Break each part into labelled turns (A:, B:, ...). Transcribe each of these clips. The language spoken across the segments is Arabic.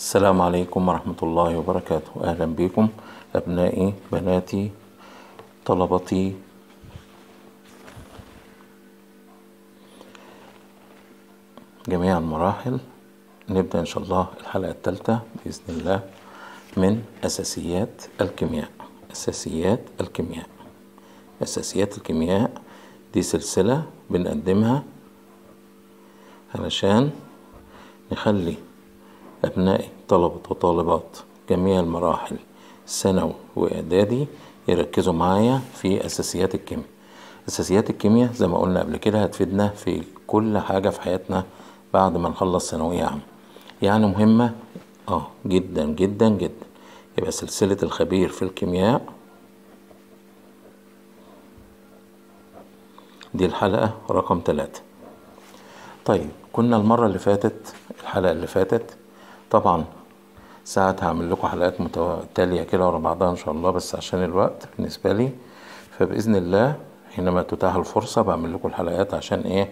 A: السلام عليكم ورحمة الله وبركاته أهلا بكم أبنائي بناتي طلبتي جميع المراحل نبدأ إن شاء الله الحلقة الثالثة بإذن الله من أساسيات الكيمياء أساسيات الكيمياء أساسيات الكيمياء دي سلسلة بنقدمها علشان نخلي أبنائي طلبة وطالبات جميع المراحل ثانوي وإعدادي يركزوا معايا في أساسيات الكيمياء أساسيات الكيمياء زي ما قلنا قبل كده هتفيدنا في كل حاجة في حياتنا بعد ما نخلص ثانوية عامة يعني مهمة آه جدا جدا جدا يبقى سلسلة الخبير في الكيمياء دي الحلقة رقم ثلاثة طيب كنا المرة اللي فاتت الحلقة اللي فاتت طبعا ساعات هعمل لكم حلقات متتالية كده ورا بعضها إن شاء الله بس عشان الوقت بالنسبة لي فبإذن الله حينما تتاح الفرصة بعمل لكم الحلقات عشان إيه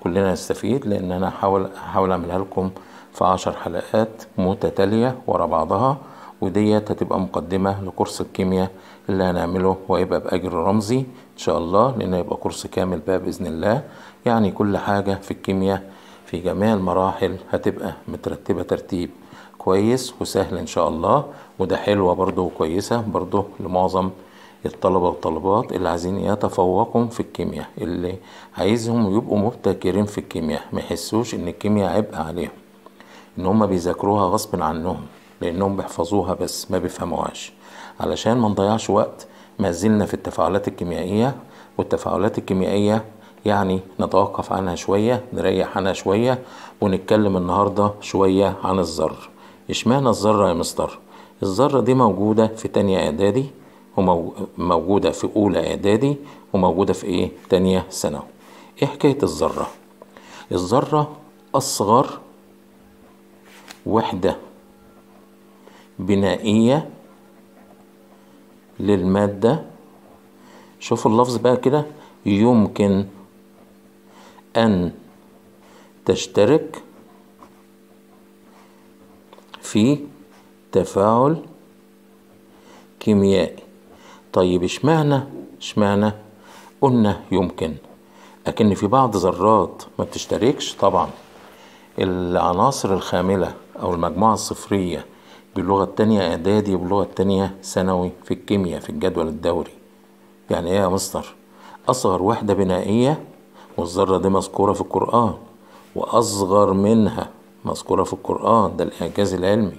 A: كلنا نستفيد لأن أنا هحاول هحاول أعملها لكم في عشر حلقات متتالية ورا بعضها وديت هتبقى مقدمة لكورس الكيمياء اللي هنعمله وهيبقى بأجر رمزي إن شاء الله لأنه هيبقى كورس كامل بقى بإذن الله يعني كل حاجة في الكيمياء في جميع المراحل هتبقى مترتبة ترتيب كويس وسهل ان شاء الله وده حلوة برضو كويسة برضو لمعظم الطلبة والطلبات اللي عايزين يتفوقوا في الكيمياء اللي عايزهم يبقوا مبتكرين في الكيمياء ما يحسوش ان الكيمياء عبء عليهم ان هم بيذاكروها غصب عنهم لانهم بيحفظوها بس ما بيفهموهاش علشان ما نضيعش وقت ما زلنا في التفاعلات الكيميائية والتفاعلات الكيميائية يعني نتوقف عنها شوية نريح عنها شوية ونتكلم النهاردة شوية عن الذر اشمعنى الذرة يا مستر الذرة دي موجودة في تانية إعدادي وموجودة في أولى إعدادي وموجودة في إيه تانية ثانوي إيه حكاية الذرة الذرة أصغر وحدة بنائية للمادة شوفوا اللفظ بقى كده يمكن أن تشترك في تفاعل كيميائي طيب اشمعنى اشمعنى قلنا يمكن لكن في بعض ذرات ما بتشتركش طبعا العناصر الخاملة أو المجموعة الصفرية باللغة التانية إعدادي وباللغة التانية ثانوي في الكيمياء في الجدول الدوري يعني إيه يا مستر؟ أصغر وحدة بنائية والذرة دي مذكورة في القرآن وأصغر منها مذكورة في القرآن ده الإعجاز العلمي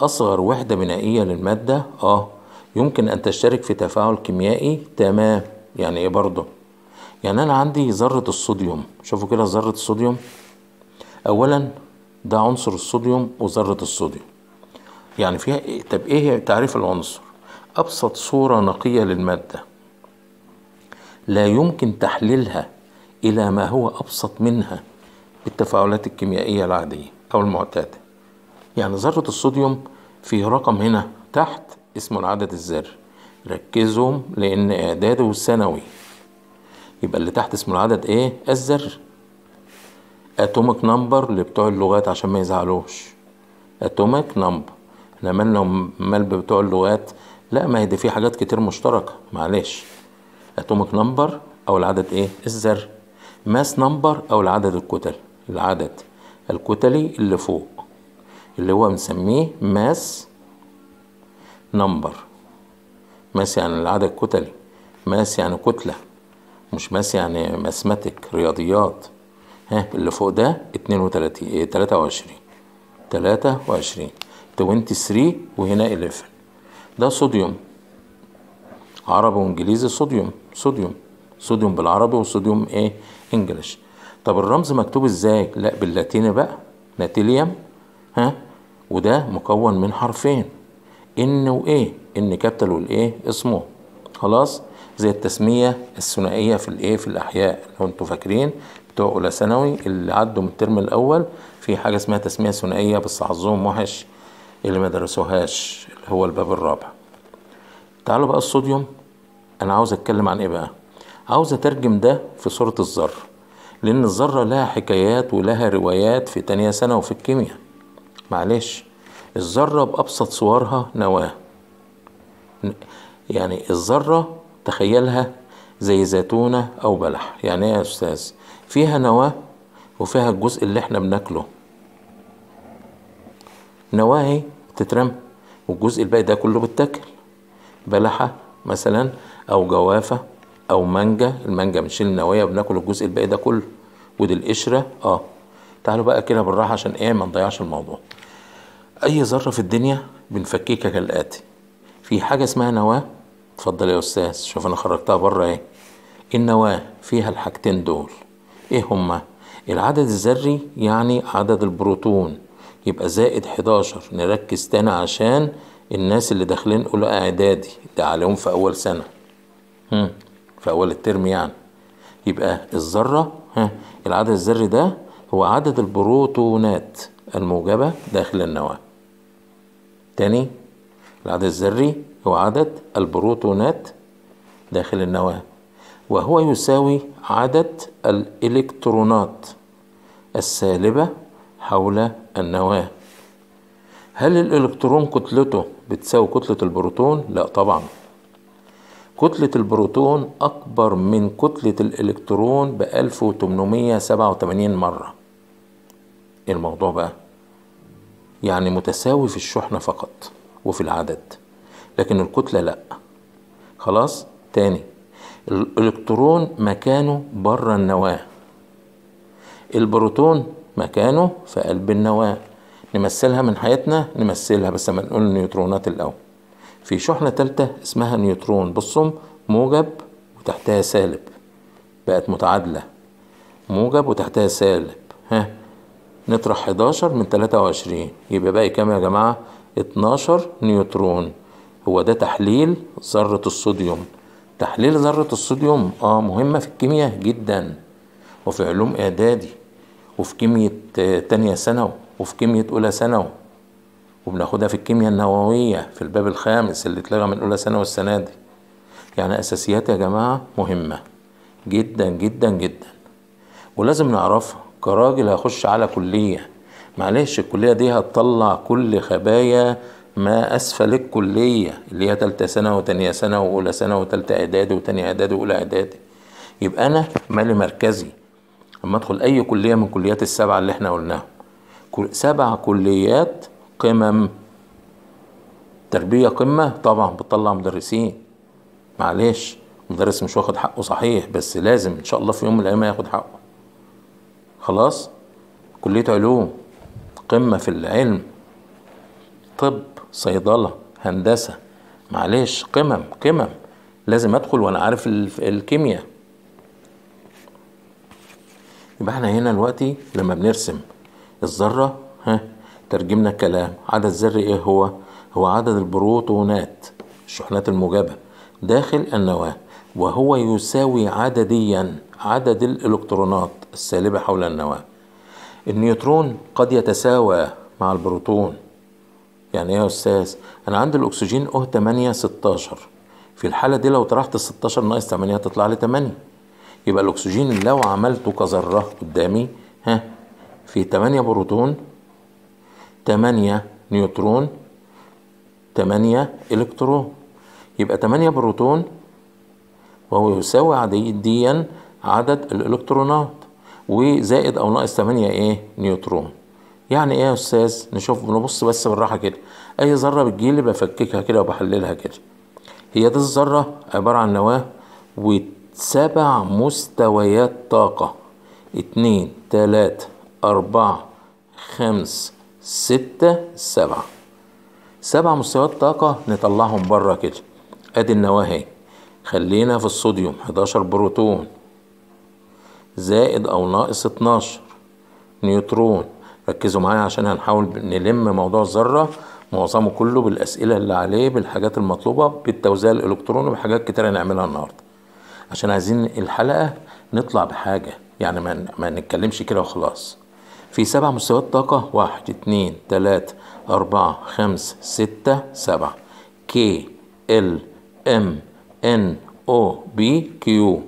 A: أصغر وحدة بنائية للمادة آه يمكن أن تشترك في تفاعل كيميائي تمام يعني إيه برضه يعني أنا عندي ذرة الصوديوم شوفوا كده ذرة الصوديوم أولا ده عنصر الصوديوم وذرة الصوديوم يعني فيها إيه؟ طب إيه تعريف العنصر أبسط صورة نقية للمادة لا يمكن تحليلها إلى ما هو أبسط منها بالتفاعلات الكيميائية العادية أو المعتادة يعني ذرة الصوديوم فيه رقم هنا تحت اسمه العدد الذري ركزوا لأن إعداده سنوي يبقى اللي تحت اسمه العدد إيه؟ الذري اتوميك نمبر لبتوع اللغات عشان ما يزعلوش اتوميك نمبر احنا مالنا مال بتوع اللغات لا ما هي دي في حاجات كتير مشتركه معلش اتوميك نمبر او العدد ايه الذري ماس نمبر او العدد الكتل العدد الكتلي اللي فوق اللي هو مسميه ماس نمبر ماس يعني العدد الكتلي ماس يعني كتلة مش ماس يعني ماسماتيك رياضيات ها اللي فوق ده اتنين إيه، وعشرين ايه وعشرين توينتي ثري وهنا إليفن ده صوديوم عربي وانجليزي صوديوم صوديوم صوديوم بالعربي وصوديوم ايه انجلش طب الرمز مكتوب ازاي لا باللاتيني بقى ناتيليوم ها وده مكون من حرفين ان وايه ان كابيتال والايه اسمه خلاص زي التسميه الثنائيه في الايه في الاحياء لو انتوا فاكرين بتوع اولى ثانوي اللي عدوا من الترم الاول في حاجه اسمها تسميه ثنائيه بس حظهم وحش اللي ما درسوهاش اللي هو الباب الرابع تعالوا بقى الصوديوم انا عاوز اتكلم عن ايه بقى عاوز اترجم ده في صوره الذره لأن الذرة لها حكايات ولها روايات في تانية سنة وفي الكيمياء معلش الذرة بأبسط صورها نواة يعني الذرة تخيلها زي زيتونة أو بلح يعني إيه يا أستاذ فيها نواة وفيها الجزء اللي إحنا بناكله نواة هي بتترمى والجزء الباقي ده كله بيتاكل بلحة مثلا أو جوافة او مانجا المانجا بنشيل النوايا بناكل الجزء الباقي ده كله ودي القشره اه تعالوا بقى كده بالراحه عشان ايه ما نضيعش الموضوع اي ذره في الدنيا بنفككها كالاتي في حاجه اسمها نواه اتفضل يا استاذ شوف انا خرجتها بره ايه النواه فيها الحاجتين دول ايه هما العدد الذري يعني عدد البروتون يبقى زائد 11 نركز تاني عشان الناس اللي داخلين اولى اعدادي ده عليهم في اول سنه في أول الترم يعني يبقى الذرة ها العدد الذري ده هو عدد البروتونات الموجبة داخل النواة تاني العدد الذري هو عدد البروتونات داخل النواة وهو يساوي عدد الإلكترونات السالبة حول النواة هل الإلكترون كتلته بتساوي كتلة البروتون؟ لا طبعا كتلة البروتون أكبر من كتلة الإلكترون ب 1887 مرة الموضوع بقى يعني متساوي في الشحنة فقط وفي العدد لكن الكتلة لأ خلاص تاني الإلكترون مكانه بره النواة البروتون مكانه في قلب النواة نمثلها من حياتنا نمثلها بس ما نقول النيوترونات الأول في شحنة تالتة اسمها نيوترون بصم موجب وتحتها سالب بقت متعادلة موجب وتحتها سالب ها نطرح 11 من 23 يبقى باقي كام يا جماعة 12 نيوترون هو ده تحليل ذرة الصوديوم تحليل ذرة الصوديوم اه مهمة في الكيمياء جدا وفي علوم اعدادي وفي كيمياء آه، تانية ثانوي وفي كيمياء اولى ثانوي وبناخدها في الكيمياء النووية في الباب الخامس اللي اتلغى من أولى سنة والسنة دي يعني أساسيات يا جماعة مهمة جدا جدا جدا ولازم نعرفها كراجل هخش على كلية معلش الكلية دي هتطلع كل خبايا ما أسفل الكلية اللي هي تالتة سنة وتانية سنة وأولى سنة وتالتة إعدادي وتانية إعدادي وأولى إعدادي يبقى أنا مالي مركزي أما أدخل أي كلية من كليات السبعة اللي إحنا قلناها سبع كليات قمم تربية قمة طبعا بتطلع مدرسين معلش مدرس مش واخد حقه صحيح بس لازم ان شاء الله في يوم من الايام ياخد حقه خلاص كلية علوم قمة في العلم طب صيدلة هندسة معلش قمم قمم لازم ادخل وانا عارف الكيمياء يبقى احنا هنا دلوقتي لما بنرسم الذرة ها ترجمنا كلام عدد ذري ايه هو هو عدد البروتونات الشحنات الموجبة داخل النواة وهو يساوي عدديا عدد الإلكترونات السالبة حول النواة النيوترون قد يتساوى مع البروتون يعني ايه يا استاذ انا عندي الاكسجين او 8 16 في الحالة دي لو طرحت 16 ناقص 8 هتطلع لي 8 يبقى الاكسجين لو عملته كذرة قدامي ها في 8 بروتون 8 نيوترون 8 إلكترون يبقى 8 بروتون وهو يساوي عدديا عدد الإلكترونات وزائد أو ناقص 8 إيه نيوترون يعني ايه يا استاذ نشوف نبص بس بالراحه كده اي ذره بتجيلي بفككها كده وبحللها كده هي دي الذره عباره عن نواه وسبع مستويات طاقه اتنين تلاتة أربعة خمس ستة سبعة سبع مستويات طاقة نطلعهم بره كده ادي النواة اهي خلينا في الصوديوم 11 بروتون زائد او ناقص 12 نيوترون ركزوا معايا عشان هنحاول نلم موضوع الذرة معظمه كله بالاسئلة اللي عليه بالحاجات المطلوبة بالتوزيع الالكتروني بحاجات كتيرة هنعملها النهاردة عشان عايزين الحلقة نطلع بحاجة يعني ما نتكلمش كده وخلاص في سبع مستويات طاقة واحد اتنين تلاتة أربعة خمسة ستة سبعة كي ال ام ان او بي كيو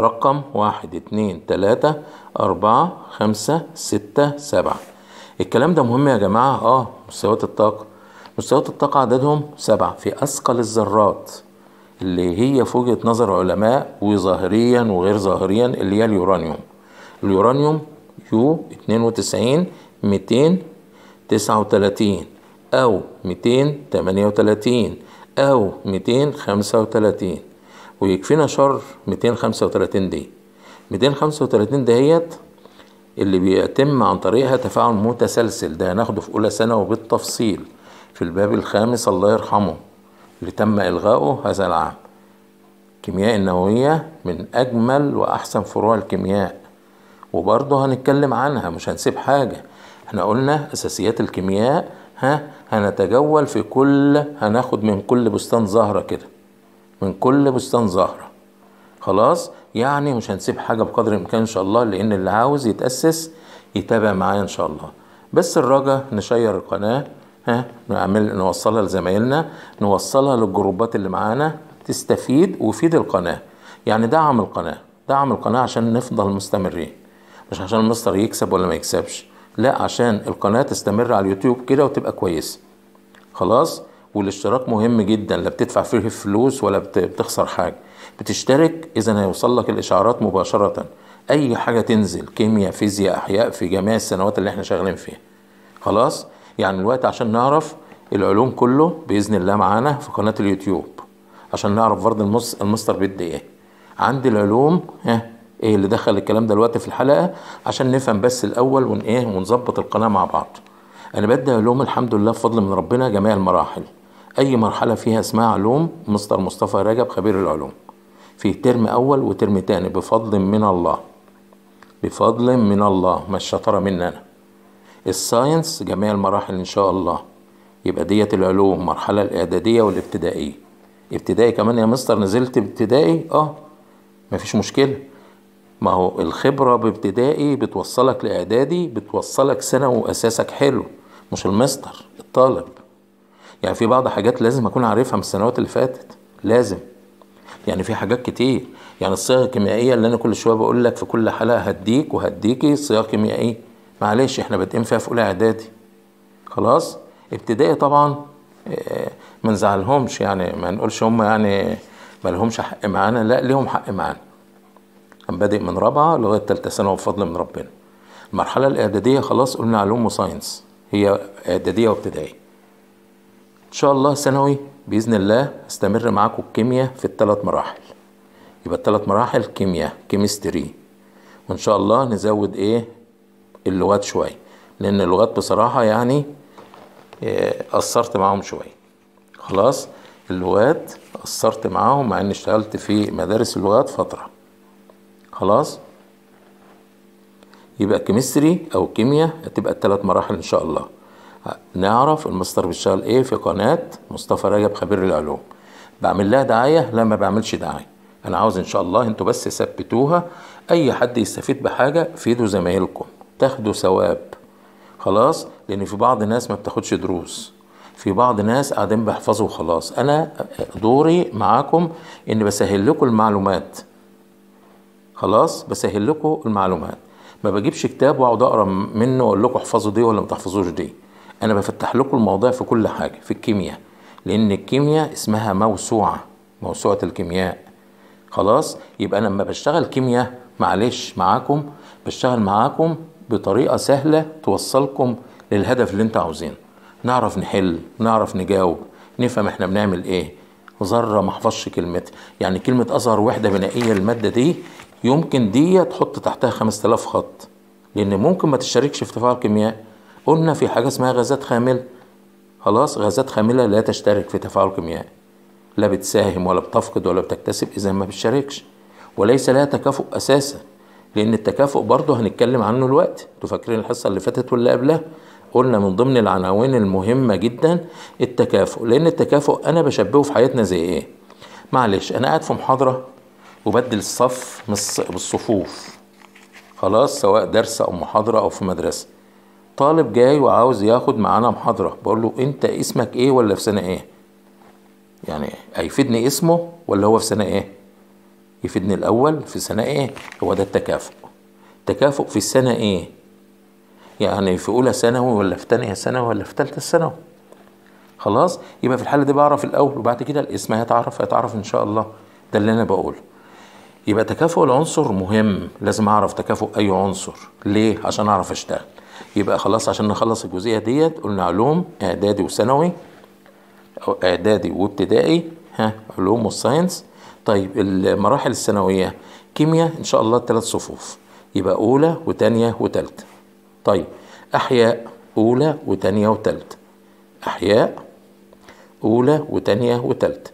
A: رقم واحد اتنين تلاتة أربعة خمسة ستة سبعة الكلام ده مهم يا جماعة اه مستويات الطاقة مستويات الطاقة عددهم سبعة في أثقل الذرات اللي هي في وجهة نظر علماء وظاهريا وغير ظاهريا اللي هي اليورانيوم اليورانيوم يو 92 239 أو 238 أو 235 ويكفينا شر 235 دي 235 دهيت اللي بيتم عن طريقها تفاعل متسلسل ده هناخده في أولى سنة وبالتفصيل في الباب الخامس الله يرحمه اللي تم إلغاؤه هذا العام كيمياء النووية من أجمل وأحسن فروع الكيمياء وبرضه هنتكلم عنها مش هنسيب حاجة احنا قلنا أساسيات الكيمياء ها هنتجول في كل هناخد من كل بستان زهرة كده من كل بستان زهرة خلاص يعني مش هنسيب حاجة بقدر الإمكان إن شاء الله لأن اللي عاوز يتأسس يتابع معايا إن شاء الله بس الرجا نشير القناة ها نعمل نوصلها لزمايلنا نوصلها للجروبات اللي معانا تستفيد وفيد القناة يعني دعم القناة دعم القناة عشان نفضل مستمرين مش عشان المستر يكسب ولا ما يكسبش لا عشان القناه تستمر على اليوتيوب كده وتبقى كويسه خلاص والاشتراك مهم جدا لا بتدفع فيه فلوس ولا بتخسر حاجه بتشترك اذا هيوصل لك الاشعارات مباشره اي حاجه تنزل كيمياء فيزياء احياء في جميع السنوات اللي احنا شغالين فيها خلاص يعني الوقت عشان نعرف العلوم كله باذن الله معانا في قناه اليوتيوب عشان نعرف برضه المستر بيدي ايه عندي العلوم ها ايه اللي دخل الكلام دلوقتي في الحلقه عشان نفهم بس الاول ون ايه ونظبط القناه مع بعض انا بدي علوم الحمد لله بفضل من ربنا جميع المراحل اي مرحله فيها اسمها علوم مستر مصطفى رجب خبير العلوم في ترم اول وترم تاني بفضل من الله بفضل من الله ما الشطاره مني انا الساينس جميع المراحل ان شاء الله يبقى ديت العلوم مرحله الاعداديه والابتدائيه ابتدائي كمان يا مستر نزلت ابتدائي اه مفيش مشكله ما هو الخبرة بابتدائي بتوصلك لإعدادي بتوصلك سنة وأساسك حلو مش المستر الطالب يعني في بعض حاجات لازم أكون عارفها من السنوات اللي فاتت لازم يعني في حاجات كتير يعني الصيغة الكيميائية اللي أنا كل شوية بقول لك في كل حلقة هديك وهديكي صيغة كيميائية معلش إحنا بادئين فيها في أولى إعدادي خلاص ابتدائي طبعا آه، ما نزعلهمش يعني ما نقولش هم يعني ما لهمش حق معانا لا ليهم حق معانا كان بادئ من رابعة لغاية تالتة ثانوي بفضل من ربنا المرحلة الإعدادية خلاص قلنا علوم وساينس هي إعدادية وابتدائية إن شاء الله ثانوي بإذن الله استمر معاكم الكيمياء في الثلاث مراحل يبقى الثلاث مراحل كيمياء كيمستري وإن شاء الله نزود إيه اللغات شوية لأن اللغات بصراحة يعني آه، قصرت معاهم شوية خلاص اللغات قصرت معاهم مع إني اشتغلت في مدارس اللغات فترة خلاص يبقى كيمستري او كيمياء هتبقى الثلاث مراحل ان شاء الله نعرف المستر بيشتغل ايه في قناه مصطفى رجب خبير العلوم بعمل لها دعايه لا ما بعملش دعايه انا عاوز ان شاء الله انتوا بس ثبتوها اي حد يستفيد بحاجه فيدوا زمايلكم تاخدوا ثواب خلاص لان في بعض الناس ما بتاخدش دروس في بعض ناس قاعدين بيحفظوا وخلاص انا دوري معاكم اني بسهل لكم المعلومات خلاص بسهل لكم المعلومات ما بجيبش كتاب واقعد اقرا منه واقول لكم احفظوا دي ولا ما تحفظوش دي انا بفتح لكم المواضيع في كل حاجه في الكيمياء لان الكيمياء اسمها موسوعه موسوعه الكيمياء خلاص يبقى انا لما بشتغل كيمياء معلش معاكم بشتغل معاكم بطريقه سهله توصلكم للهدف اللي انت عاوزينه نعرف نحل نعرف نجاوب نفهم احنا بنعمل ايه ذره ما احفظش كلمتها يعني كلمه اصغر وحده بنائيه للماده دي يمكن دي تحط تحتها 5000 خط لان ممكن ما تشتركش في تفاعل كيميائي قلنا في حاجه اسمها غازات خامله خلاص غازات خامله لا تشترك في تفاعل كيميائي لا بتساهم ولا بتفقد ولا بتكتسب اذا ما بتشاركش وليس لها تكافؤ اساسا لان التكافؤ برضه هنتكلم عنه الوقت انتوا فاكرين الحصه اللي فاتت واللي قبلها قلنا من ضمن العناوين المهمه جدا التكافؤ لان التكافؤ انا بشبهه في حياتنا زي ايه معلش انا قاعد في محاضره وبدل الصف بالصفوف خلاص سواء درس او محاضره او في مدرسه طالب جاي وعاوز ياخد معانا محاضره بقول له انت اسمك ايه ولا في سنه ايه يعني هيفيدني اسمه ولا هو في سنه ايه يفيدني الاول في سنه ايه هو ده التكافؤ تكافؤ في السنه ايه يعني في اولى ثانوي ولا في ثانيه ثانوي ولا في ثالثه ثانوي خلاص يبقى في الحاله دي بعرف الاول وبعد كده الاسم هيتعرف هيتعرف ان شاء الله ده اللي انا بقوله يبقى تكافؤ العنصر مهم لازم اعرف تكافؤ اي عنصر ليه عشان اعرف اشتغل يبقى خلاص عشان نخلص الجزئيه ديت قلنا علوم اعدادي وثانوي او اعدادي وابتدائي ها علوم والساينس طيب المراحل الثانويه كيمياء ان شاء الله ثلاث صفوف يبقى اولى وثانيه وثالثه طيب احياء اولى وثانيه وثالثه احياء اولى وثانيه وثالثه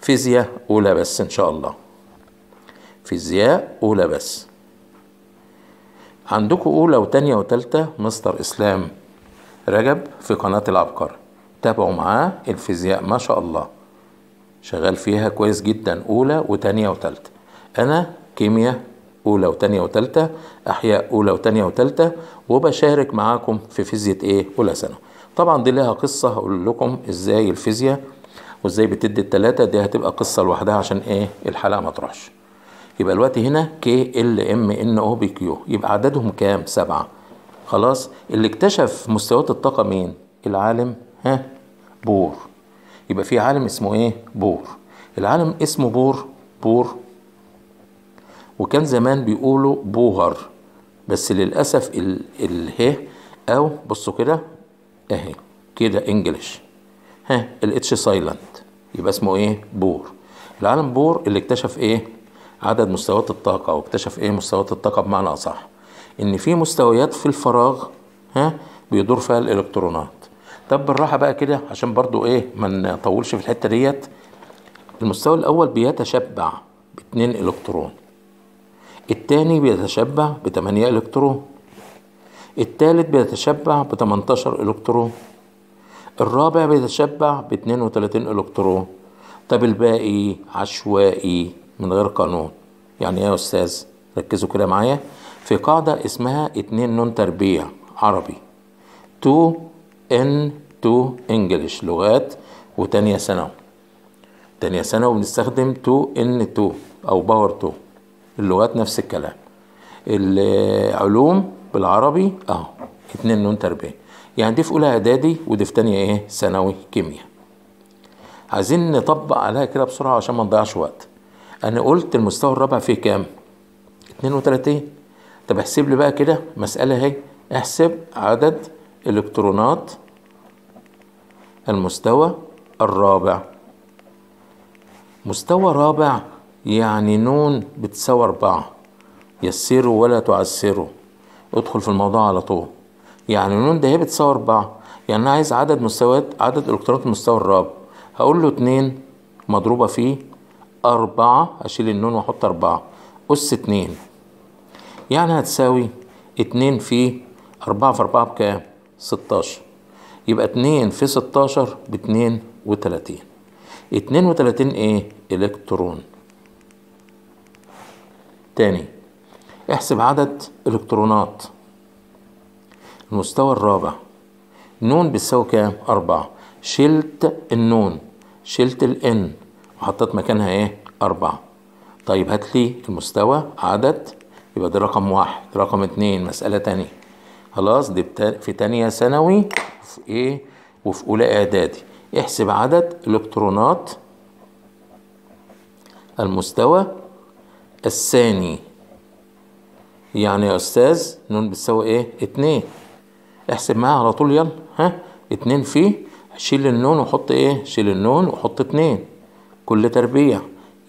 A: فيزياء اولى بس ان شاء الله فيزياء أولى بس عندكم أولى وتانية وتالتة مستر إسلام رجب في قناة العبقر تابعوا معاه الفيزياء ما شاء الله شغال فيها كويس جدا أولى وتانية وتالتة أنا كيمياء أولى وتانية وتالتة أحياء أولى وتانية وتالتة وبشارك معاكم في فيزياء إيه أولى سنة طبعا دي لها قصة هقول لكم إزاي الفيزياء وإزاي بتدي التلاتة دي هتبقى قصة لوحدها عشان إيه الحلقة ما تروحش يبقى الوقت هنا كي ال ام ان او بي كيو يبقى عددهم كام سبعة خلاص اللي اكتشف مستويات الطاقة مين العالم ها بور يبقى في عالم اسمه ايه بور العالم اسمه بور بور وكان زمان بيقولوا بوهر بس للأسف ال اله أو بصوا كده أهي كده إنجلش ها الاتش سايلنت يبقى اسمه ايه بور العالم بور اللي اكتشف ايه عدد مستويات الطاقة واكتشف إيه مستويات الطاقة بمعنى أصح إن في مستويات في الفراغ ها بيدور فيها الإلكترونات طب بالراحة بقى كده عشان برضو إيه ما نطولش في الحتة ديت المستوى الأول بيتشبع باتنين إلكترون التاني بيتشبع بتمانية إلكترون التالت بيتشبع بتمنتاشر إلكترون الرابع بيتشبع باتنين وتلاتين إلكترون طب الباقي عشوائي من غير قانون يعني ايه يا استاذ ركزوا كده معايا في قاعدة اسمها اتنين نون تربيع عربي 2 ان 2 انجلش لغات وتانية ثانوي تانية ثانوي بنستخدم 2 ان 2 او باور 2 اللغات نفس الكلام العلوم بالعربي اهو اتنين نون تربيع يعني دي في اولى اعدادي ودي في تانية ايه ثانوي كيمياء عايزين نطبق عليها كده بسرعة عشان ما نضيعش وقت انا قلت المستوى الرابع فيه كام 32 طب احسب لي بقى كده مسألة اهي احسب عدد الكترونات المستوى الرابع مستوى رابع يعني نون بتساوي أربعة يسروا ولا تعسروا ادخل في الموضوع على طول يعني نون ده هي بتساوي أربعة يعني أنا عايز عدد مستويات عدد إلكترونات المستوى الرابع هقول له اتنين مضروبة فيه أربعة أشيل النون وأحط أربعة أس اتنين يعني هتساوي اتنين في أربعة في أربعة بكام؟ ستاشر يبقى اتنين في ستاشر باتنين وتلاتين اتنين وتلاتين إيه؟ إلكترون تاني احسب عدد إلكترونات المستوى الرابع نون بتساوي كام؟ أربعة شلت النون شلت الإن وحطيت مكانها ايه أربعة طيب هات لي المستوى عدد يبقى ده رقم واحد رقم اتنين مسألة تانية خلاص دي في تانية ثانوي في ايه وفي أولى إعدادي احسب عدد الإلكترونات المستوى الثاني يعني يا أستاذ نون بتساوي ايه اتنين احسب معاها على طول يلا ها اتنين فيه شيل النون وحط ايه شيل النون وحط اتنين كل تربيع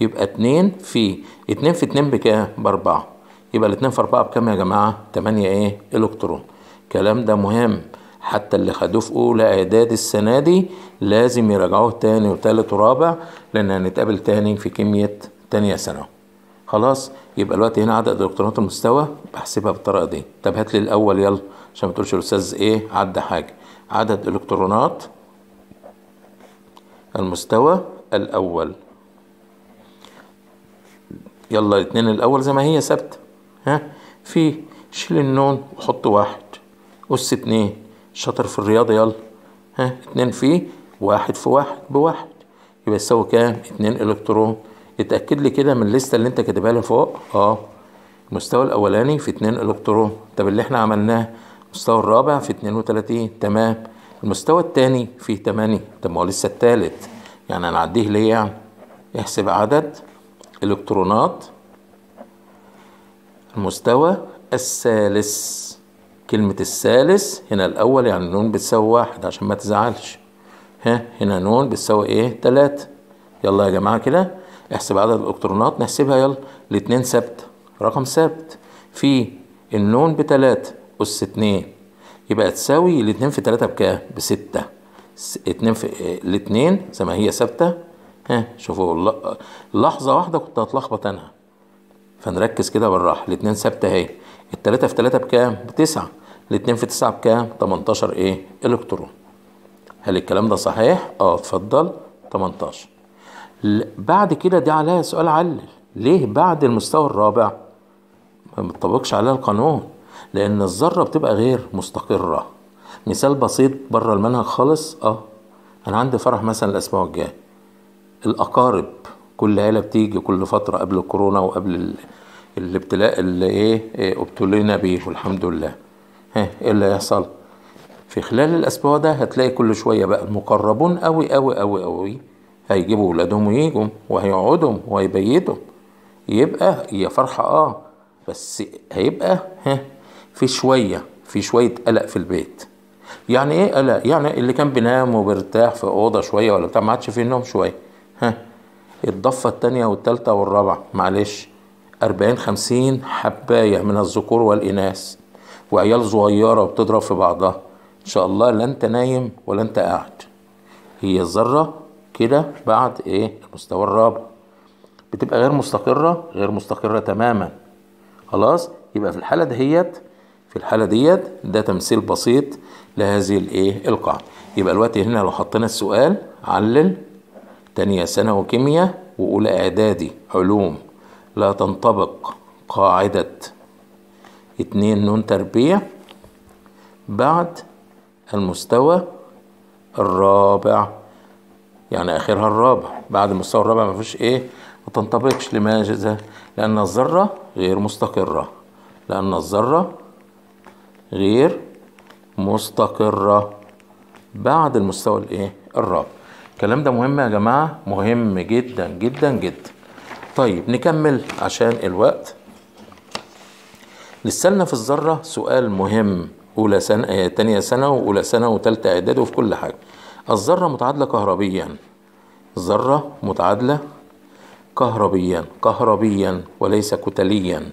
A: يبقى اتنين في اتنين في اتنين بكام باربعة يبقى الاتنين في اربعة بكام يا جماعة تمانية ايه الكترون الكلام ده مهم حتى اللي خدوه في اولى اعداد السنة دي لازم يراجعوه تاني وتالت ورابع لان هنتقابل تاني في كمية تانية ثانوي خلاص يبقى الوقت هنا عدد الكترونات المستوى بحسبها بالطريقه دي طب هات لي الاول يلا عشان ما تقولش الاستاذ ايه عدى حاجه عدد الكترونات المستوى الأول يلا الاثنين الأول زي ما هي ثابتة ها في شيل النون وحط واحد أس اتنين شاطر في الرياضة يلا ها اتنين في واحد في واحد بواحد يبقى يساوي كام؟ اتنين إلكترون اتأكد لي كده من الليستة اللي أنت كاتبها لي فوق اه المستوى الأولاني في اتنين إلكترون طب اللي احنا عملناه المستوى الرابع في 32 تمام المستوى الثاني فيه 8 طب ما هو لسه الثالث يعني هنعديه ليه يحسب عدد الكترونات المستوى الثالث كلمة الثالث هنا الأول يعني نون بتساوي واحد عشان ما تزعلش ها هنا نون بتساوي إيه؟ تلاتة يلا يا جماعة كده احسب عدد الإلكترونات نحسبها يلا الاتنين ثابتة رقم ثابت في النون بتلاتة أس اتنين يبقى تساوي الاتنين في تلاتة بكام؟ بستة اتنين في آه، الاتنين زي ما هي ثابته ها شوفوا لحظه واحده كنت هتلخبط انا فنركز كده بالراحه الاتنين ثابته اهي التلاته في تلاته بكام؟ بتسعه الاتنين في تسعه بكام؟ 18 ايه؟ الكترون هل الكلام ده صحيح؟ اه اتفضل 18 بعد كده دي عليها سؤال علل ليه بعد المستوى الرابع ما بتطبقش عليها القانون لان الذره بتبقى غير مستقره مثال بسيط بره المنهج خالص اه انا عندي فرح مثلا الاسبوع الجاي الاقارب كل عيله بتيجي كل فتره قبل الكورونا وقبل الابتلاء اللي ايه, ابتلينا إيه، بيه والحمد لله ها ايه اللي هيحصل في خلال الاسبوع ده هتلاقي كل شويه بقى المقربون قوي قوي قوي قوي هيجيبوا ولادهم ويجوا وهيقعدهم وهيبيتوا يبقى هي فرحه اه بس هيبقى ها في شويه في شويه قلق في البيت يعني ايه قلق يعني اللي كان بينام وبيرتاح في اوضه شويه ولا بتاع ما عادش فيه نوم شويه ها الضفه الثانيه والثالثه والرابعه معلش 40 50 حبايه من الذكور والاناث وعيال صغيره بتضرب في بعضها ان شاء الله لا انت نايم ولا انت قاعد هي الذره كده بعد ايه المستوى الرابع بتبقى غير مستقره غير مستقره تماما خلاص يبقى في الحاله دهيت في الحاله ديت ده تمثيل بسيط لهذه الايه القاعده يبقى الوقت هنا لو حطينا السؤال علل تانية ثانوي كيمياء وأولى إعدادي علوم لا تنطبق قاعدة اتنين نون تربيع بعد المستوى الرابع يعني آخرها الرابع بعد المستوى الرابع ما فيش إيه ما تنطبقش لماذا؟ لأن الذرة غير مستقرة لأن الذرة غير مستقرة بعد المستوى الايه الرابع الكلام ده مهم يا جماعة مهم جدا جدا جدا طيب نكمل عشان الوقت لسنا في الذرة سؤال مهم أولى سنة آه، تانية سنة وأولى سنة وتالتة إعداد وفي كل حاجة الذرة متعادلة كهربيا الذرة متعادلة كهربيا كهربيا وليس كتليا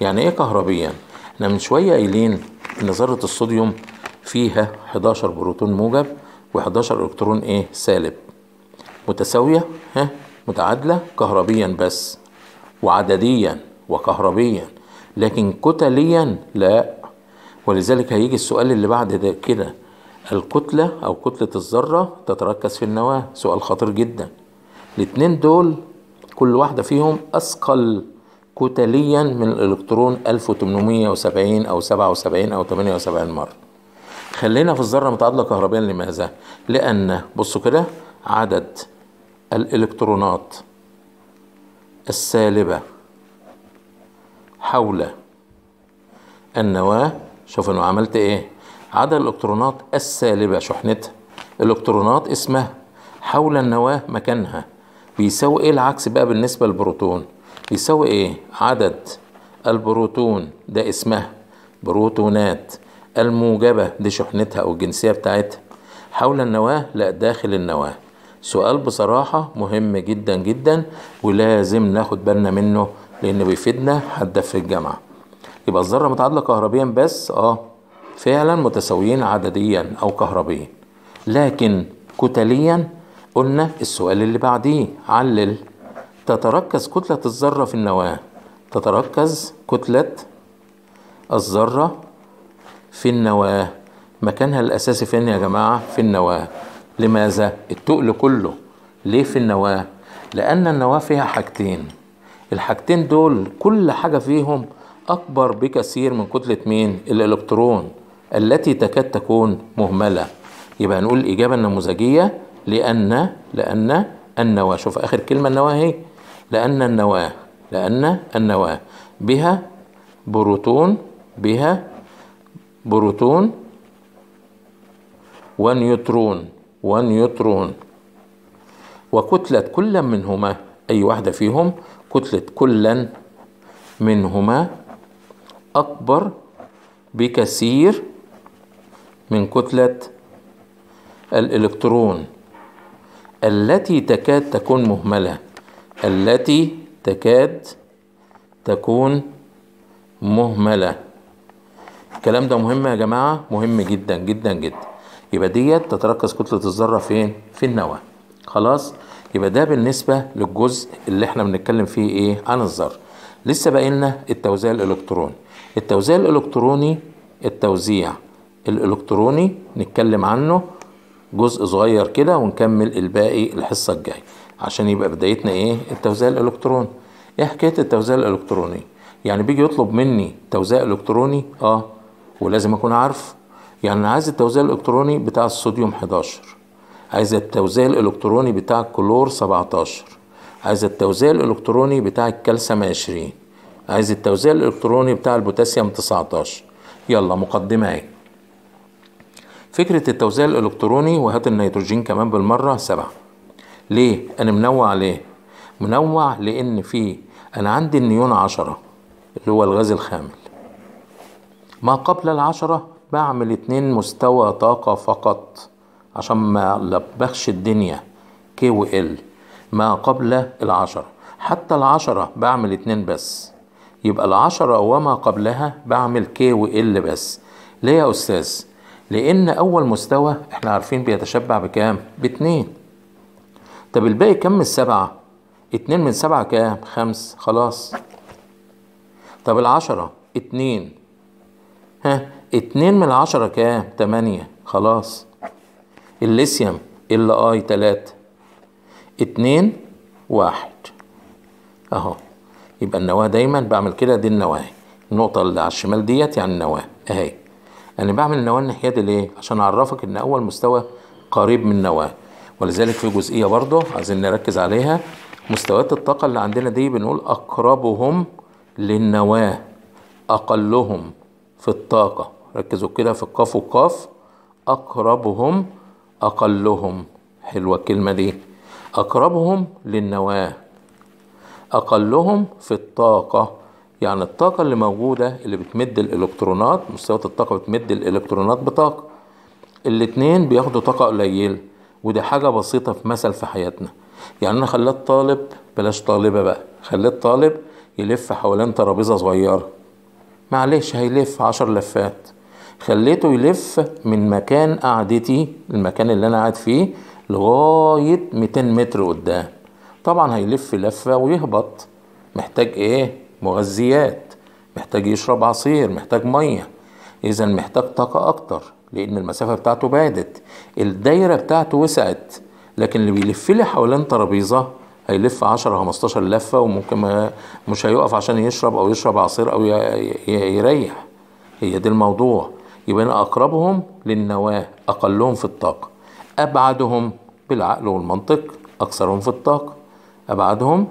A: يعني إيه كهربيا؟ احنا من شوية قايلين إن ذرة الصوديوم فيها 11 بروتون موجب و11 الكترون ايه سالب متساويه ها متعادله كهربيا بس وعدديا وكهربيا لكن كتليا لا ولذلك هيجي السؤال اللي بعد ده كده الكتله او كتله الذره تتركز في النواه سؤال خطير جدا الاتنين دول كل واحده فيهم اثقل كتليا من الالكترون 1870 او 77 او 78 مره خلينا في الذرة المتعادله كهربيا لماذا؟ لأن بصوا كده عدد الإلكترونات السالبة حول النواة شوف أنا عملت إيه؟ عدد الإلكترونات السالبة شحنتها الإلكترونات اسمها حول النواة مكانها بيساوي إيه العكس بقى بالنسبة للبروتون؟ بيساوي إيه؟ عدد البروتون ده اسمها بروتونات الموجبة دي شحنتها أو الجنسية بتاعتها حول النواة لا داخل النواة سؤال بصراحة مهم جدا جدا ولازم ناخد بالنا منه لأنه بيفيدنا حتى في الجامعة يبقى الذرة متعادلة كهربيا بس اه فعلا متساويين عدديا أو كهربيا لكن كتليا قلنا السؤال اللي بعديه علل تتركز كتلة الذرة في النواة تتركز كتلة الذرة في النواه مكانها الاساسي فين يا جماعه في النواه لماذا التقل كله ليه في النواه لان النواه فيها حاجتين الحاجتين دول كل حاجه فيهم اكبر بكثير من كتله مين الالكترون التي تكاد تكون مهمله يبقى هنقول الاجابه النموذجيه لان لان النواه شوف اخر كلمه النواه اهي لان النواه لان النواه بها بروتون بها بروتون ونيوترون ونيوترون وكتلة كل منهما أي واحدة فيهم كتلة كل منهما أكبر بكثير من كتلة الإلكترون التي تكاد تكون مهملة التي تكاد تكون مهمله الكلام ده مهم يا جماعه مهم جدا جدا جدا يبقى ديت تتركز كتله الذره فين في النواه خلاص يبقى ده بالنسبه للجزء اللي احنا بنتكلم فيه ايه عن الذره لسه باقي لنا التوزيع الالكتروني التوزيع الالكتروني التوزيع الالكتروني نتكلم عنه جزء صغير كده ونكمل الباقي الحصه الجايه عشان يبقى بدايتنا ايه التوزيع الالكتروني ايه حكايه التوزيع الالكتروني يعني بيجي يطلب مني توزيع الكتروني اه ولازم اكون عارف يعني انا عايز التوزيع الالكتروني بتاع الصوديوم 11 عايز التوزيع الالكتروني بتاع الكلور 17 عايز التوزيع الالكتروني بتاع الكالسيوم 20 عايز التوزيع الالكتروني بتاع البوتاسيوم 19 يلا مقدمه اهي فكره التوزيع الالكتروني وهات النيتروجين كمان بالمره 7 ليه انا منوع ليه منوع لان في انا عندي النيون 10 اللي هو الغاز الخام ما قبل العشرة بعمل اتنين مستوى طاقة فقط عشان ما لبخش الدنيا كي و ال ما قبل العشرة حتى العشرة بعمل اتنين بس يبقى العشرة وما قبلها بعمل كي و ال بس ليه يا أستاذ؟ لأن أول مستوى احنا عارفين بيتشبع بكام؟ باتنين طب الباقي كم من السبعة؟ اتنين من سبعة كام؟ خمس خلاص طب العشرة اتنين ها اتنين من العشرة كام تمانية خلاص الليثيوم ال اي تلاتة اتنين واحد اهو يبقى النواة دايما بعمل كده دي النواة النقطة اللي على الشمال ديت يعني النواة اهي انا يعني بعمل النواة الناحية دي ليه عشان اعرفك ان اول مستوى قريب من النواة ولذلك في جزئية برضه عايزين نركز عليها مستويات الطاقة اللي عندنا دي بنقول أقربهم للنواة أقلهم في الطاقة ركزوا كده في القاف والقاف أقربهم أقلهم حلوة الكلمة دي أقربهم للنواة أقلهم في الطاقة يعني الطاقة اللي موجودة اللي بتمد الإلكترونات مستويات الطاقة بتمد الإلكترونات بطاقة الاتنين بياخدوا طاقة قليلة وده حاجة بسيطة في مثل في حياتنا يعني أنا خليت طالب بلاش طالبة بقى خليت طالب يلف حوالين ترابيزة صغيرة معلش هيلف عشر لفات خليته يلف من مكان قعدتي المكان اللي انا قاعد فيه لغاية 200 متر قدام طبعا هيلف لفة ويهبط محتاج ايه مغذيات محتاج يشرب عصير محتاج مية اذا محتاج طاقة اكتر لان المسافة بتاعته بعدت الدايرة بتاعته وسعت لكن اللي بيلف لي حوالين ترابيزة هيلف 10 15 لفه وممكن مش هيقف عشان يشرب او يشرب عصير او يريح هي دي الموضوع يبقى انا اقربهم للنواه اقلهم في الطاقه ابعدهم بالعقل والمنطق اكثرهم في الطاقه ابعدهم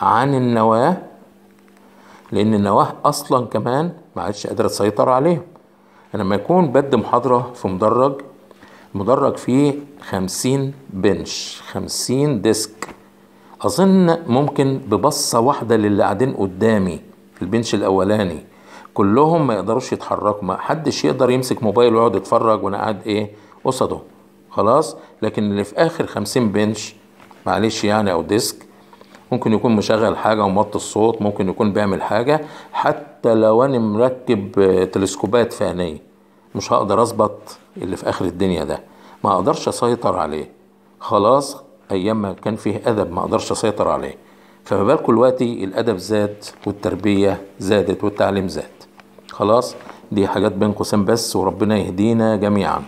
A: عن النواه لان النواه اصلا كمان ما عادش قادره تسيطر عليهم انا لما يكون بد محاضره في مدرج مدرج فيه خمسين بنش خمسين ديسك أظن ممكن ببصة واحدة للي قاعدين قدامي في البنش الأولاني كلهم ما يقدروش يتحركوا ما حدش يقدر يمسك موبايل ويقعد يتفرج وأنا قاعد إيه قصده خلاص لكن اللي في آخر خمسين بنش معلش يعني أو ديسك ممكن يكون مشغل حاجة وموطي الصوت ممكن يكون بيعمل حاجة حتى لو أنا مركب تلسكوبات عينيا مش هقدر أظبط اللي في آخر الدنيا ده ما أقدرش أسيطر عليه خلاص ايام ما كان فيه ادب ما اقدرش اسيطر عليه فما بالكم دلوقتي الادب زاد والتربيه زادت والتعليم زاد خلاص دي حاجات بين قوسين بس وربنا يهدينا جميعا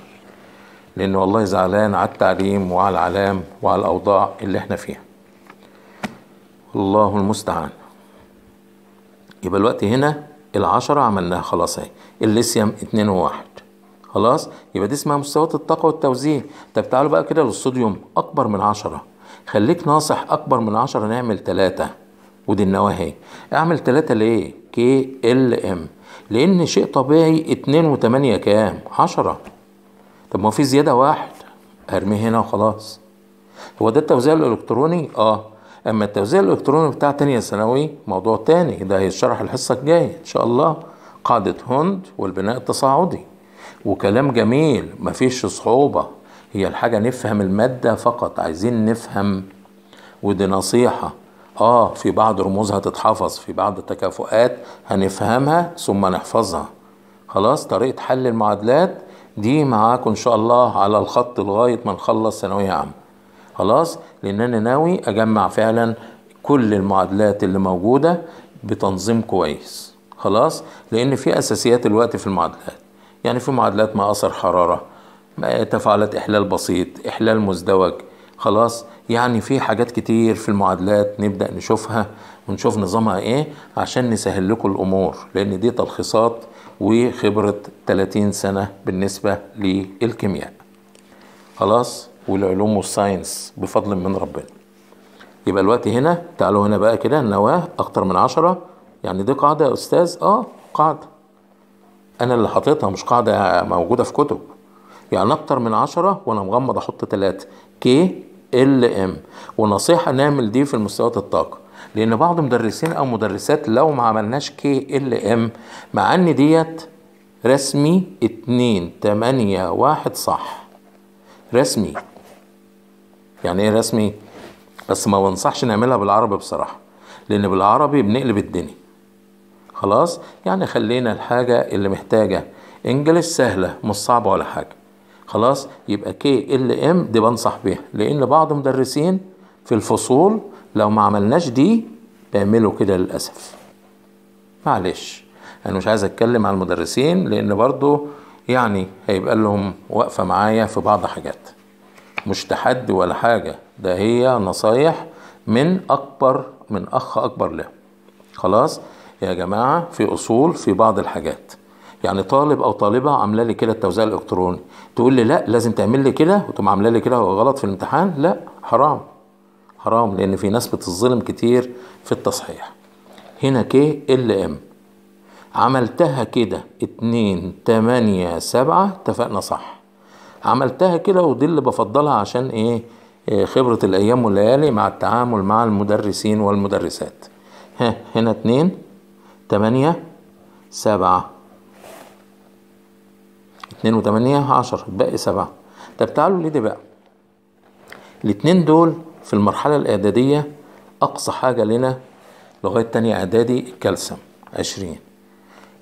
A: لان والله زعلان على التعليم وعلى العلام وعلى الاوضاع اللي احنا فيها الله المستعان يبقى الوقت هنا العشرة عملناها خلاص اهي الليثيوم اتنين وواحد خلاص يبقى دي اسمها مستويات الطاقه والتوزيع طب تعالوا بقى كده للصوديوم اكبر من 10 خليك ناصح اكبر من 10 نعمل ثلاثة ودي النواهي اعمل ثلاثة ليه كي ال ام لان شيء طبيعي 2 و8 كام 10 طب ما في زياده واحد هرميه هنا وخلاص هو ده التوزيع الالكتروني اه اما التوزيع الالكتروني بتاع تانية ثانوي موضوع تاني ده هيتشرح الحصه الجايه ان شاء الله قاعده هوند والبناء التصاعدي وكلام جميل مفيش صعوبة هي الحاجة نفهم المادة فقط عايزين نفهم ودي نصيحة اه في بعض رموزها تتحفظ في بعض التكافؤات هنفهمها ثم نحفظها خلاص طريقة حل المعادلات دي معاكم ان شاء الله على الخط لغاية ما نخلص ثانوية عامة خلاص لان انا ناوي اجمع فعلا كل المعادلات اللي موجودة بتنظيم كويس خلاص لان في اساسيات الوقت في المعادلات يعني في معادلات ما أثر حرارة تفاعلات إحلال بسيط إحلال مزدوج خلاص يعني في حاجات كتير في المعادلات نبدأ نشوفها ونشوف نظامها إيه عشان نسهل لكم الأمور لأن دي تلخيصات وخبرة 30 سنة بالنسبة للكيمياء خلاص والعلوم والساينس بفضل من ربنا يبقى الوقت هنا تعالوا هنا بقى كده النواة أكتر من عشرة يعني دي قاعدة يا أستاذ آه قاعدة انا اللي حاططها مش قاعده موجوده في كتب يعني اكتر من عشرة وانا مغمض احط ثلاثة كي ال ام ونصيحه نعمل دي في المستويات الطاقه لان بعض مدرسين او مدرسات لو ما عملناش كي ال ام مع ان ديت رسمي اتنين تمانية واحد صح رسمي يعني ايه رسمي بس ما بنصحش نعملها بالعربي بصراحه لان بالعربي بنقلب الدنيا خلاص يعني خلينا الحاجة اللي محتاجة انجلش سهلة مش صعبة ولا حاجة خلاص يبقى كي ال ام دي بنصح بيها لان بعض مدرسين في الفصول لو ما عملناش دي بيعملوا كده للاسف معلش انا مش عايز اتكلم عن المدرسين لان برضو يعني هيبقى لهم واقفه معايا في بعض حاجات مش تحدي ولا حاجه ده هي نصايح من اكبر من اخ اكبر له خلاص يا جماعه في اصول في بعض الحاجات يعني طالب او طالبه عامله لي كده التوزيع الالكتروني تقول لي لا لازم تعمل لي كده وتقوم عامله لي كده غلط في الامتحان لا حرام حرام لان في ناس بتظلم كتير في التصحيح هنا كي ال ام عملتها كده اتنين تمانية سبعة اتفقنا صح عملتها كده ودي اللي بفضلها عشان ايه, إيه خبرة الايام والليالي مع التعامل مع المدرسين والمدرسات ها هنا اتنين تمانية سبعة اتنين وتمانية عشر بقي سبعة طب تعالوا ليه بقى الاتنين دول في المرحلة الإعدادية أقصى حاجة لنا لغاية تانية إعدادي الكالسيوم عشرين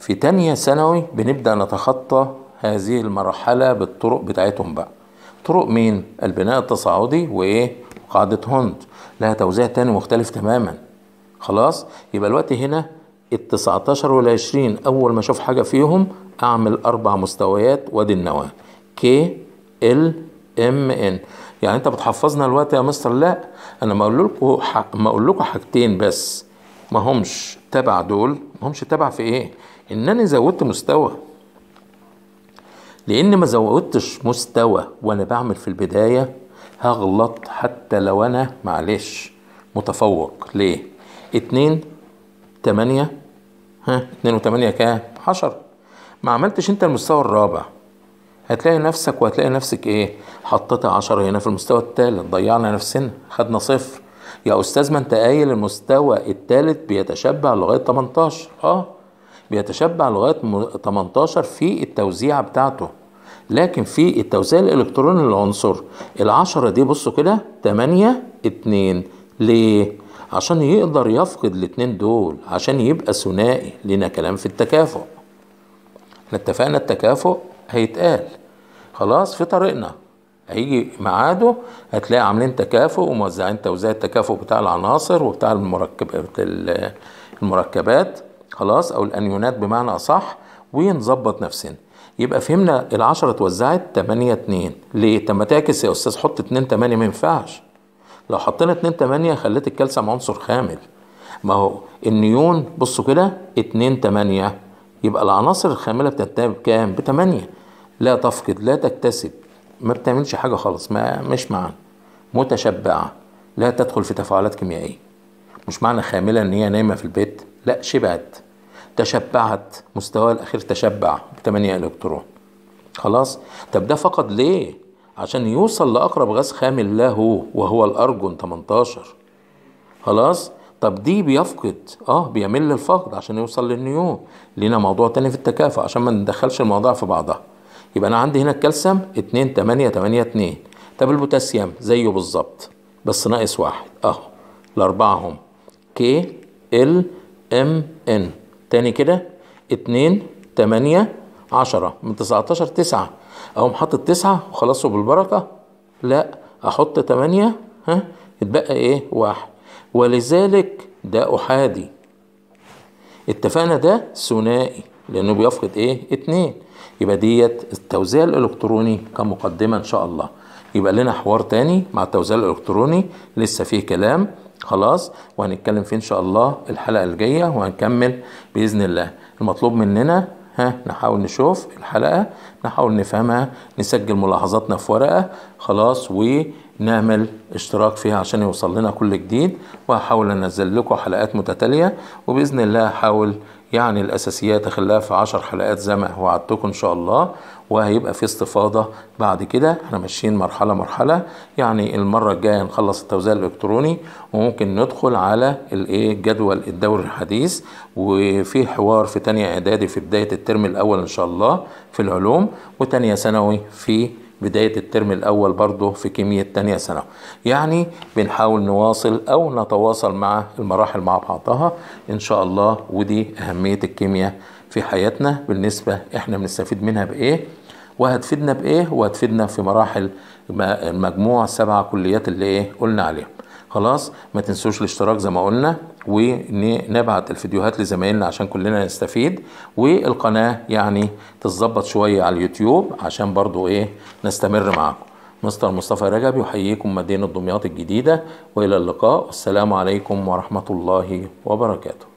A: في تانية ثانوي بنبدأ نتخطى هذه المرحلة بالطرق بتاعتهم بقى طرق مين؟ البناء التصاعدي وإيه؟ قاعدة هوند لها توزيع تاني مختلف تماما خلاص؟ يبقى الوقت هنا ال 19 وال 20 اول ما اشوف حاجه فيهم اعمل اربع مستويات وادي النواه كي ال ام ان يعني انت بتحفظنا الوقت يا مستر لا انا ما اقول لكم ح... ما اقول لكم حاجتين بس ما همش تبع دول ما همش تبع في ايه ان انا زودت مستوى لان ما زودتش مستوى وانا بعمل في البدايه هغلط حتى لو انا معلش متفوق ليه اتنين تمانية ها 2 و8 كام 10 ما عملتش انت المستوى الرابع هتلاقي نفسك وهتلاقي نفسك ايه حطيت 10 هنا في المستوى الثالث ضيعنا نفسنا خدنا صفر يا استاذ ما انت قايل المستوى الثالث بيتشبع لغايه 18 اه بيتشبع لغايه 18 في التوزيع بتاعته لكن في التوزيع الالكتروني للعنصر ال10 دي بصوا كده 8 2 ليه عشان يقدر يفقد الاتنين دول عشان يبقى ثنائي لنا كلام في التكافؤ احنا اتفقنا التكافؤ هيتقال خلاص في طريقنا هيجي ميعاده هتلاقي عاملين تكافؤ وموزعين توزيع التكافؤ بتاع العناصر وبتاع المركب المركبات خلاص او الانيونات بمعنى اصح ونظبط نفسنا يبقى فهمنا العشرة اتوزعت 8 2 ليه؟ طب ما تعكس يا استاذ حط 2 8 ما ينفعش لو حطينا 2 8 خليت الكالسيوم عنصر خامل ما هو النيون بصوا كده 2 8 يبقى العناصر الخامله بتنتهي بكام؟ ب 8 لا تفقد لا تكتسب ما بتعملش حاجه خالص ما مش معنى متشبعه لا تدخل في تفاعلات كيميائيه مش معنى خامله ان هي نايمه في البيت لا شبعت تشبعت مستواها الاخير تشبع ب 8 الكترون خلاص طب ده فقد ليه عشان يوصل لأقرب غاز خام له وهو الأرجون 18 خلاص طب دي بيفقد اه بيمل للفقد عشان يوصل للنيون لينا موضوع تاني في التكافؤ عشان ما ندخلش المواضيع في بعضها يبقى انا عندي هنا الكالسيوم 2 8 8 2 طب البوتاسيوم زيه بالظبط بس ناقص واحد اهو الاربعه هم كي ال ام ان تاني كده 2 8 10 من 19 9 اقوم حاطط تسعة وخلاص وبالبركة لا احط ثمانيه ها يتبقى ايه واحد ولذلك ده احادي اتفقنا ده ثنائي لانه بيفقد ايه اتنين يبقى ديت التوزيع الالكتروني كمقدمة ان شاء الله يبقى لنا حوار تاني مع التوزيع الالكتروني لسه فيه كلام خلاص وهنتكلم فيه ان شاء الله الحلقة الجاية وهنكمل بإذن الله المطلوب مننا ها نحاول نشوف الحلقة نحاول نفهمها نسجل ملاحظاتنا في ورقة خلاص ونعمل اشتراك فيها عشان يوصل لنا كل جديد وهحاول انزل لكم حلقات متتالية وبإذن الله هحاول يعني الأساسيات أخليها في 10 حلقات زي ما وعدتكم إن شاء الله وهيبقى في استفاضة بعد كده احنا ماشيين مرحلة مرحلة يعني المرة الجاية نخلص التوزيع الإلكتروني وممكن ندخل على الايه جدول الدوري الحديث وفي حوار في تانية إعدادي في بداية الترم الأول إن شاء الله في العلوم وتانية ثانوي في بداية الترم الأول برضه في كيمياء تانية ثانوي يعني بنحاول نواصل أو نتواصل مع المراحل مع بعضها إن شاء الله ودي أهمية الكيمياء في حياتنا بالنسبة إحنا بنستفيد منها بإيه وهتفيدنا بإيه وهتفيدنا في مراحل مجموع السبعة كليات اللي إيه قلنا عليهم خلاص ما تنسوش الاشتراك زي ما قلنا ونبعت الفيديوهات لزمايلنا عشان كلنا نستفيد والقناة يعني تتظبط شوية على اليوتيوب عشان برضو ايه نستمر معاكم مستر مصطفى رجب يحييكم مدينة دمياط الجديدة وإلى اللقاء والسلام عليكم ورحمة الله وبركاته